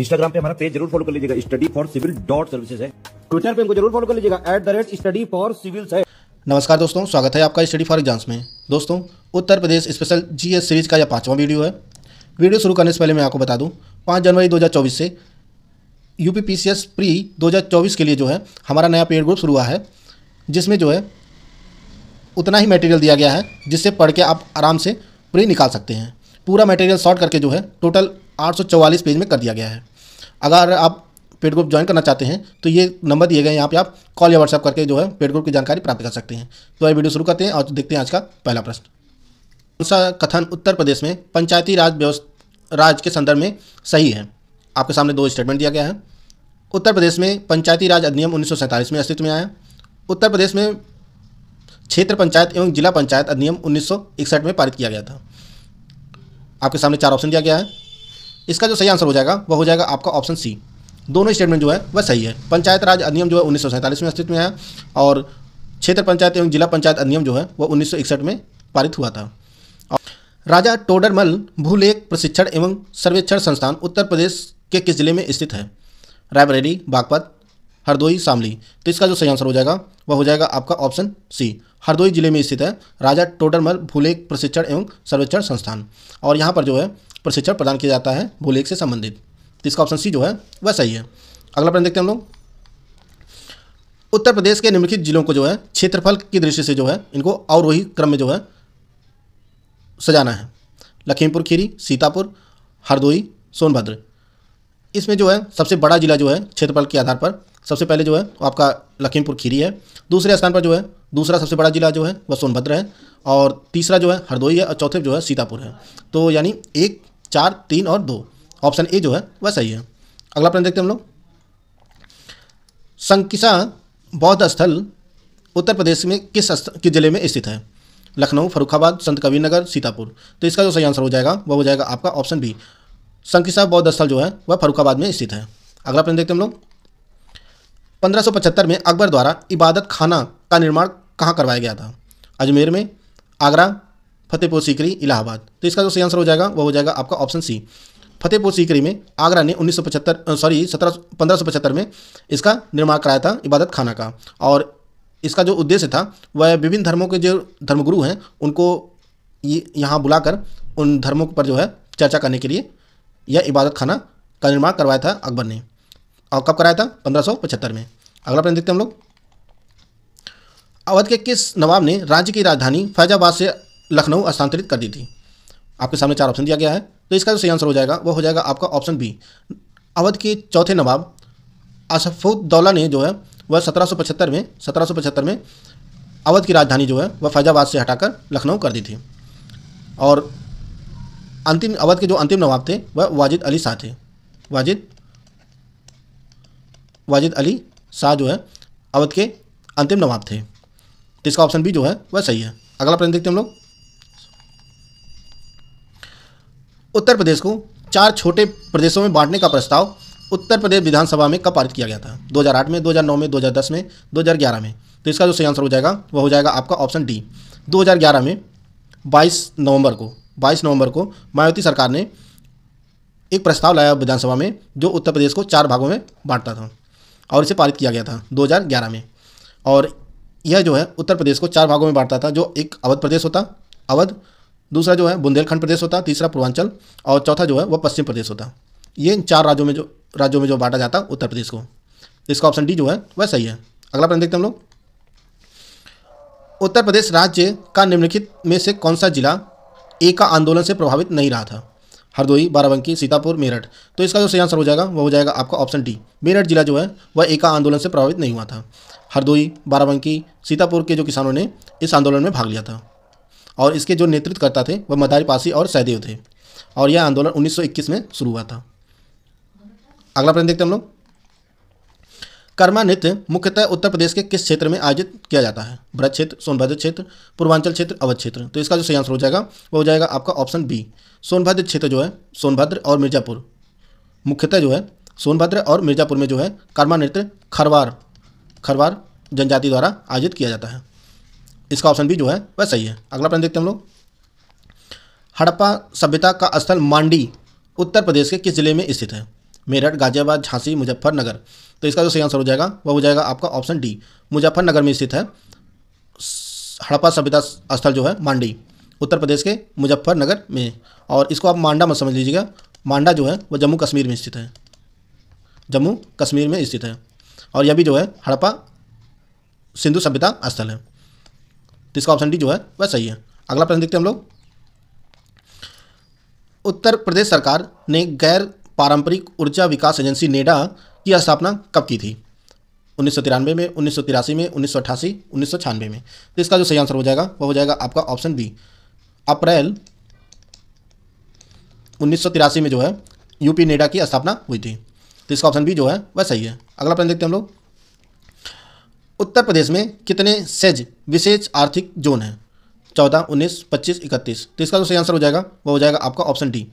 Instagram पे हमारा page जरूर फॉलो कर लीजिएगा study for civil dot services है ट्विटर पे हमको जरूर फॉलो कर लीजिएगा at the rate study for civil है नमस्कार दोस्तों स्वागत है आपका स्टडी फॉर एग्जाम्स में दोस्तों Uttar Pradesh special GS series का यह पांचवा वीडियो है वीडियो शुरू करने से पहले मैं आपको बता दूं पाँच जनवरी 2024 से यू पी प्री 2024 के लिए जो है हमारा नया पेड ग्रुप शुरू हुआ है जिसमें जो है उतना ही मटेरियल दिया गया है जिससे पढ़ के आप आराम से प्री निकाल सकते हैं पूरा मटेरियल शॉर्ट करके जो है टोटल 844 पेज में कर दिया गया है अगर आप पेड ग्रुप ज्वाइन करना चाहते हैं तो ये नंबर दिए गए यहाँ पे आप कॉल या व्हाट्सअप करके जो है पेड ग्रुप की जानकारी प्राप्त कर सकते हैं तो ये वीडियो शुरू करते हैं और देखते हैं आज का पहला प्रश्न कौन सा कथन उत्तर प्रदेश में पंचायती राज व्यवस्था राज के संदर्भ में सही है आपके सामने दो स्टेटमेंट दिया गया है उत्तर प्रदेश में पंचायती राज अधिनियम उन्नीस में अस्तित्व में आया उत्तर प्रदेश में क्षेत्र पंचायत एवं जिला पंचायत अधिनियम उन्नीस में पारित किया गया था आपके सामने चार ऑप्शन दिया गया है इसका जो सही आंसर हो जाएगा वह हो जाएगा आपका ऑप्शन सी दोनों स्टेटमेंट जो है वह सही है पंचायत राज अधिनियम जो है उन्नीस में अस्तित्व में है और क्षेत्र पंचायत एवं जिला पंचायत अधिनियम जो है वह उन्नीस में पारित हुआ था राजा टोडरमल भूलेख प्रशिक्षण एवं सर्वेक्षण संस्थान उत्तर प्रदेश के किस जिले में स्थित है रायबरेली बागपत हरदोई शामली तो इसका जो सही आंसर हो जाएगा वह हो जाएगा आपका ऑप्शन सी हरदोई जिले में स्थित है राजा टोडरमल भूलेख प्रशिक्षण एवं सर्वेक्षण संस्थान और यहाँ पर जो है प्रशिक्षण प्रदान किया जाता है भूलेख से संबंधित तो इसका ऑप्शन सी जो है वह सही है अगला प्रश्न देखते हैं हम लोग उत्तर प्रदेश के निम्नलिखित जिलों को जो है क्षेत्रफल की दृष्टि से जो है इनको और वही क्रम में जो है सजाना है लखीमपुर खीरी सीतापुर हरदोई सोनभद्र इसमें जो है सबसे बड़ा जिला जो है क्षेत्रफल के आधार पर सबसे पहले जो है आपका लखीमपुर खीरी है दूसरे स्थान पर जो है दूसरा सबसे बड़ा जिला जो है वह सोनभद्र है और तीसरा जो है हरदोई है और चौथे जो है सीतापुर है तो यानी एक चार तीन और दो ऑप्शन ए जो है वह सही है अगला प्रश्न देखते हैं हम लोग संकिसा बौद्ध स्थल उत्तर प्रदेश में किस किस जिले में स्थित है लखनऊ फरुखाबाद संत कबीर नगर सीतापुर तो इसका जो सही आंसर हो जाएगा वह हो जाएगा आपका ऑप्शन बी संकिसा बौद्ध स्थल जो है वह फरुखाबाद में स्थित है अगला प्रश्न देखते हैं हम लोग 1575 में अकबर द्वारा इबादत खाना का निर्माण कहाँ करवाया गया था अजमेर में आगरा फतेहपुर सीकरी इलाहाबाद तो इसका जो सही आंसर हो जाएगा वो हो जाएगा आपका ऑप्शन सी फतेहपुर सीकरी में आगरा ने 1975 सॉरी सत्रह पंद्रह में इसका निर्माण कराया था इबादत खाना का और इसका जो उद्देश्य था वह विभिन्न धर्मों के जो धर्मगुरु हैं उनको ये यहाँ बुलाकर उन धर्मों पर जो है चर्चा करने के लिए यह इबादत खाना का निर्माण करवाया था अकबर ने और कब कराया था पंद्रह में अगला प्रश्न देखते हैं हम लोग अवध के किस नवाब ने राज्य की राजधानी फैजाबाद से लखनऊ स्थानांतरित कर दी थी आपके सामने चार ऑप्शन दिया गया है तो इसका जो सही आंसर हो जाएगा वो हो जाएगा आपका ऑप्शन बी अवध के चौथे नवाब असफुद्दौला ने जो है वह 1775 में 1775 में अवध की राजधानी जो है वह फैजाबाद से हटाकर लखनऊ कर दी थी और अंतिम अवध के जो अंतिम नवाब थे वह वाजिद अली शाह थे वाजिद वाजिद अली शाह जो है अवध के अंतिम नवाब थे तो इसका ऑप्शन बी जो है वह सही है अगला प्रश्न देखते हैं हम लोग उत्तर प्रदेश को चार छोटे प्रदेशों में बांटने का प्रस्ताव उत्तर प्रदेश विधानसभा में कब पारित किया गया था 2008 में 2009 में 2010 में 2011 में तो इसका जो सही आंसर हो जाएगा वह हो जाएगा आपका ऑप्शन डी 2011 में 22 नवंबर को 22 नवंबर को मायावती सरकार ने एक प्रस्ताव लाया विधानसभा में जो उत्तर प्रदेश को चार भागों में बांटता था और इसे पारित किया गया था 2011 में और यह जो है उत्तर प्रदेश को चार भागों में बांटता था जो एक अवध प्रदेश होता अवध दूसरा जो है बुंदेलखंड प्रदेश होता तीसरा पूर्वांचल और चौथा जो है वह पश्चिम प्रदेश होता ये इन चार राज्यों में जो राज्यों में जो बांटा जाता उत्तर प्रदेश को इसका ऑप्शन डी जो है वह सही है अगला प्रश्न देखते हैं हम लोग उत्तर प्रदेश राज्य का निम्नलिखित में से कौन सा जिला एका आंदोलन से प्रभावित नहीं रहा था हरदोई बाराबंकी सीतापुर मेरठ तो इसका जो सही आंसर हो जाएगा वह हो जाएगा आपका ऑप्शन डी मेरठ जिला जो है वह एका आंदोलन से प्रभावित नहीं हुआ था हरदोई बाराबंकी सीतापुर के जो किसानों ने इस आंदोलन में भाग लिया था और इसके जो नेतृत्वकर्ता थे वह मदारी पासी और सहदेव थे और यह आंदोलन 1921 में शुरू हुआ था अगला प्रश्न देखते हम लोग कर्मा नृत्य मुख्यतः उत्तर प्रदेश के किस क्षेत्र में आयोजित किया जाता है ब्रज क्षेत्र सोनभद्र क्षेत्र पूर्वांचल क्षेत्र अवध क्षेत्र तो इसका जो सही आंसर हो जाएगा वो हो जाएगा आपका ऑप्शन बी सोनभद्र क्षेत्र जो है सोनभद्र और मिर्जापुर मुख्यतः जो है सोनभद्र और मिर्जापुर में जो है कर्मा नृत्य खरवार खरवार जनजाति द्वारा आयोजित किया जाता है इसका ऑप्शन बी जो है वह सही है अगला प्रश्न देखते हैं हम लोग हड़प्पा सभ्यता का स्थल मांडी उत्तर प्रदेश के किस जिले में स्थित है मेरठ गाजियाबाद झांसी मुजफ्फरनगर तो इसका जो सही आंसर हो जाएगा वह हो जाएगा आपका ऑप्शन डी मुजफ्फरनगर में स्थित है हड़प्पा सभ्यता स्थल जो है मांडी उत्तर प्रदेश के मुजफ्फरनगर में और इसको आप मांडा मत समझ लीजिएगा मांडा जो है वह जम्मू कश्मीर में स्थित है जम्मू कश्मीर में स्थित है और यह भी जो है हड़प्पा सिंधु सभ्यता स्थल है तो इसका ऑप्शन डी जो है वह सही है अगला प्रश्न देखते हैं हम लोग उत्तर प्रदेश सरकार ने गैर पारंपरिक ऊर्जा विकास एजेंसी नेडा की स्थापना कब की थी उन्नीस में उन्नीस में उन्नीस सौ में तो इसका जो सही आंसर हो जाएगा वह हो जाएगा आपका ऑप्शन बी अप्रैल उन्नीस में जो है यूपी नेडा की स्थापना हुई थी तो इसका ऑप्शन बी जो है वह सही है अगला प्रश्न देखते हैं हम लोग उत्तर प्रदेश में कितने सेज विशेष आर्थिक जोन हैं चौदह उन्नीस पच्चीस इकतीस तो इसका जो तो सही आंसर हो जाएगा वो हो जाएगा आपका ऑप्शन डी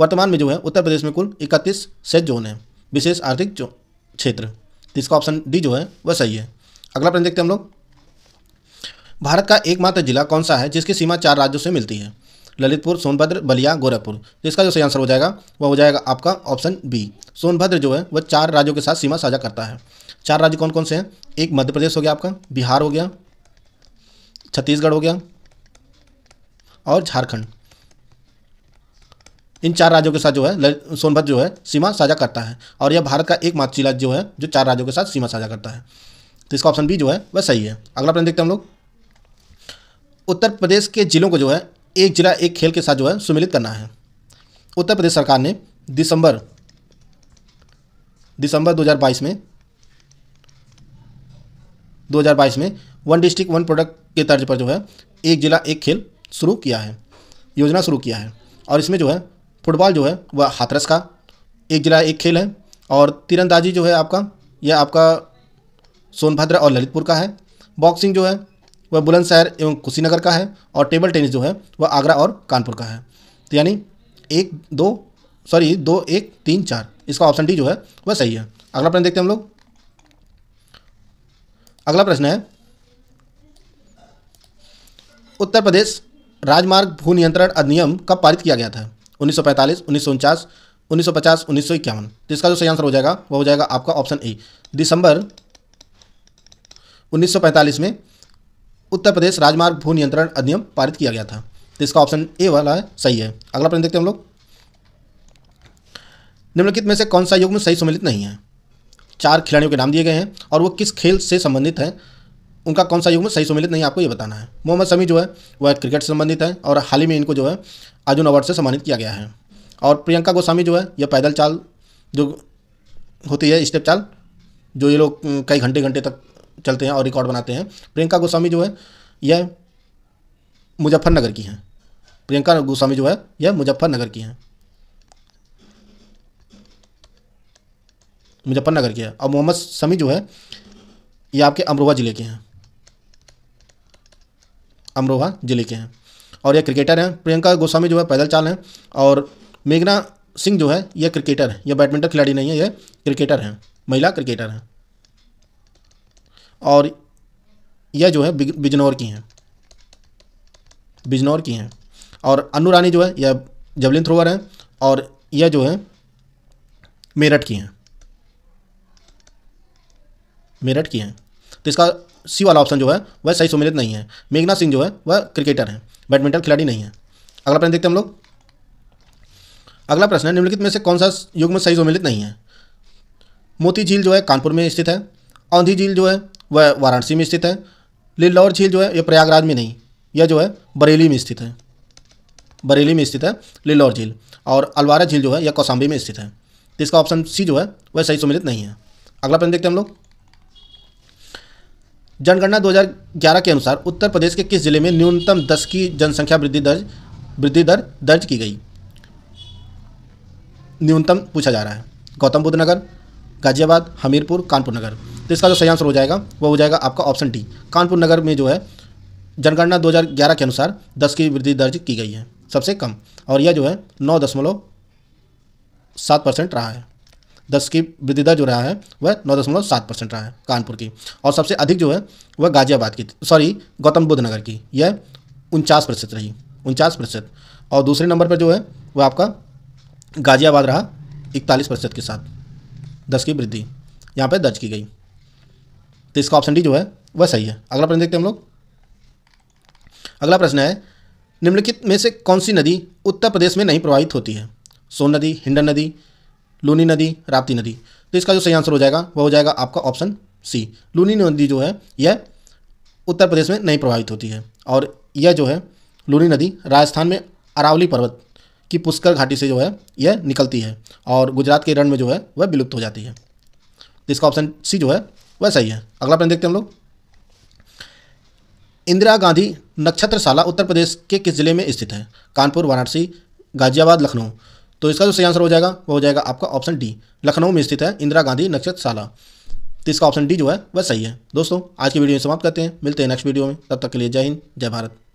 वर्तमान में जो है उत्तर प्रदेश में कुल इकतीस सेट जोन है विशेष आर्थिक क्षेत्र तो इसका ऑप्शन डी जो है वह सही है अगला प्रश्न देखते हैं हम लोग भारत का एकमात्र जिला कौन सा है जिसकी सीमा चार राज्यों से मिलती है ललितपुर सोनभद्र बलिया गोरखपुर तो इसका जो सही आंसर हो जाएगा वह हो जाएगा आपका ऑप्शन बी सोनभद्र जो है वह चार राज्यों के साथ सीमा साझा करता है चार राज्य कौन कौन से हैं एक मध्य प्रदेश हो गया आपका बिहार हो गया छत्तीसगढ़ हो गया और झारखंड इन चार राज्यों के साथ जो है सोनभद्र जो है सीमा साझा करता है और यह भारत का एकमात्र जिला जो है जो चार राज्यों के साथ सीमा साझा करता है तो इसका ऑप्शन बी जो है वह सही है अगला प्रश्न देखते हैं हम लोग उत्तर प्रदेश के जिलों को जो है एक जिला एक खेल के साथ जो है सुमिलित करना है उत्तर प्रदेश सरकार ने दिसंबर दिसंबर 2022 में 2022 में वन डिस्ट्रिक्ट वन प्रोडक्ट के तर्ज पर जो है एक जिला एक खेल शुरू किया है योजना शुरू किया है और इसमें जो है फुटबॉल जो है वह हाथरस का एक जिला एक खेल है और तीरंदाजी जो है आपका यह आपका सोनभद्र और ललितपुर का है बॉक्सिंग जो है वह बुलंदशहर एवं कुशीनगर का है और टेबल टेनिस जो है वह आगरा और कानपुर का है तो यानी एक दो सॉरी दो एक तीन चार इसका ऑप्शन डी जो है वह सही है अगला प्रश्न देखते हैं हम लोग अगला प्रश्न है उत्तर प्रदेश राजमार्ग भू नियंत्रण अधिनियम कब पारित किया गया था 1945, 1949, 1950, 1951 तो इसका जो सही आंसर हो जाएगा वह हो जाएगा आपका ऑप्शन ए दिसंबर 1945 में उत्तर प्रदेश राजमार्ग भू नियंत्रण अधिनियम पारित किया गया था तो इसका ऑप्शन ए वाला है सही है अगला प्रश्न देखते हैं हम लोग निम्नलिखित में से कौन सा युग में सही सम्मिलित नहीं है चार खिलाड़ियों के नाम दिए गए हैं और वो किस खेल से संबंधित हैं उनका कौन सा में सही सम्मिलित नहीं आपको ये बताना है मोहम्मद शमी जो है वह क्रिकेट से संबंधित है और हाल ही में इनको जो है अर्जुन अवार्ड से सम्मानित किया गया है और प्रियंका गोस्वामी जो है यह पैदल चाल जो होती है स्टेप चाल जो ये लोग कई घंटे घंटे तक चलते हैं और रिकॉर्ड बनाते हैं प्रियंका गोस्वामी जो है यह मुजफ्फरनगर की हैं प्रियंका गोस्वामी जो है यह मुजफ्फरनगर की हैं मुजफ्फरनगर की है और मोहम्मद शमी जो है ये आपके अमरोहा ज़िले के हैं अमरोहा जिले के हैं और यह क्रिकेटर हैं प्रियंका गोस्वामी जो है पैदल चाल हैं और मेघना सिंह जो है यह क्रिकेटर है यह बैडमिंटन खिलाड़ी नहीं है यह क्रिकेटर हैं महिला क्रिकेटर हैं और यह जो है बिजनौर की हैं बिजनौर की हैं और अनु रानी जो है यह जबलिन थ्रोवर हैं और यह जो है मेरठ की हैं मेरठ की हैं तो इसका सी वाला ऑप्शन जो है वह सही सम्मिलित नहीं है मेघना सिंह जो है वह क्रिकेटर हैं बैडमिंटन खिलाड़ी नहीं है अगला प्रश्न देखते हैं हम लोग अगला प्रश्न है निम्नलिखित में से कौन सा युग में सही सम्मिलित नहीं है मोती झील जो है कानपुर में स्थित है औंधी झील जो है वह वाराणसी में स्थित है लिल्लौर झील जो है यह प्रयागराज में नहीं यह जो है बरेली में स्थित है बरेली में स्थित है लिल्लौर झील और अलवारा झील जो है यह कौसाम्बी में स्थित है तो इसका ऑप्शन सी जो है वह सही सम्मिलित नहीं है अगला प्रश्न देखते हैं हम लोग जनगणना 2011 के अनुसार उत्तर प्रदेश के किस जिले में न्यूनतम 10 की जनसंख्या वृद्धि दर्ज वृद्धि दर दर्ज की गई न्यूनतम पूछा जा रहा है गौतम बुद्ध नगर गाजियाबाद हमीरपुर कानपुर नगर तो इसका जो सही आंसर हो जाएगा वो हो जाएगा आपका ऑप्शन डी कानपुर नगर में जो है जनगणना 2011 के अनुसार 10 की वृद्धि दर्ज की गई है सबसे कम और यह जो है नौ दशमलव सात परसेंट रहा है दस की वृद्धि दर जो रहा है वह नौ दशमलव सात परसेंट रहा है कानपुर की और सबसे अधिक जो है वह गाजियाबाद की सॉरी गौतम बुद्ध नगर की यह उनचास प्रतिशत रही उनचास प्रतिशत और दूसरे नंबर पर जो है वह आपका गाजियाबाद रहा इकतालीस प्रतिशत के साथ दस की वृद्धि यहाँ पर दर्ज की गई तो इसका ऑप्शन डी जो है वह सही है अगला प्रश्न देखते हैं हम लोग अगला प्रश्न है निम्नलिखित में से कौन सी नदी उत्तर प्रदेश में नहीं प्रवाहित होती है सोन नदी हिंडन नदी लूनी नदी राप्ती नदी तो इसका जो सही आंसर हो जाएगा वह हो जाएगा आपका ऑप्शन सी लूनी नदी जो है यह उत्तर प्रदेश में नहीं प्रभावित होती है और यह जो है लूनी नदी राजस्थान में अरावली पर्वत की पुष्कर घाटी से जो है यह निकलती है और गुजरात के रण में जो है वह विलुप्त हो जाती है तो इसका ऑप्शन सी जो है वह सही है अगला प्रश्न देखते हैं हम लोग इंदिरा गांधी नक्षत्रशाला उत्तर प्रदेश के किस जिले में स्थित है कानपुर वाराणसी गाजियाबाद लखनऊ तो इसका जो सही आंसर हो जाएगा वो हो जाएगा आपका ऑप्शन डी लखनऊ में स्थित है इंदिरा गांधी नक्षत्रशाला तो इसका ऑप्शन डी जो है वह सही है दोस्तों आज की वीडियो में समाप्त करते हैं मिलते हैं नेक्स्ट वीडियो में तब तक के लिए जय हिंद जय भारत